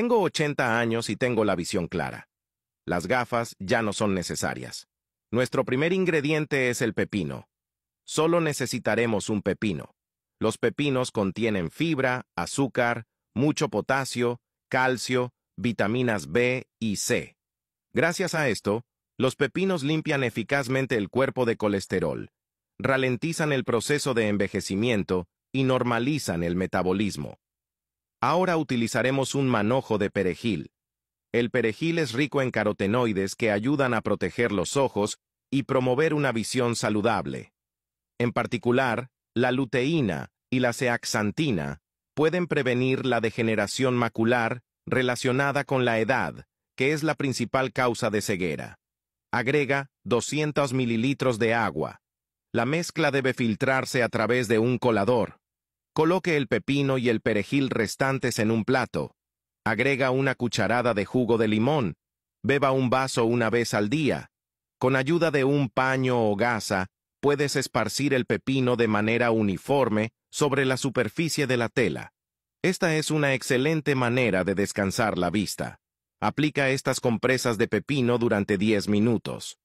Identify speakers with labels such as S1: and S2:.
S1: Tengo 80 años y tengo la visión clara. Las gafas ya no son necesarias. Nuestro primer ingrediente es el pepino. Solo necesitaremos un pepino. Los pepinos contienen fibra, azúcar, mucho potasio, calcio, vitaminas B y C. Gracias a esto, los pepinos limpian eficazmente el cuerpo de colesterol, ralentizan el proceso de envejecimiento y normalizan el metabolismo. Ahora utilizaremos un manojo de perejil. El perejil es rico en carotenoides que ayudan a proteger los ojos y promover una visión saludable. En particular, la luteína y la zeaxantina pueden prevenir la degeneración macular relacionada con la edad, que es la principal causa de ceguera. Agrega 200 mililitros de agua. La mezcla debe filtrarse a través de un colador. Coloque el pepino y el perejil restantes en un plato. Agrega una cucharada de jugo de limón. Beba un vaso una vez al día. Con ayuda de un paño o gasa, puedes esparcir el pepino de manera uniforme sobre la superficie de la tela. Esta es una excelente manera de descansar la vista. Aplica estas compresas de pepino durante 10 minutos.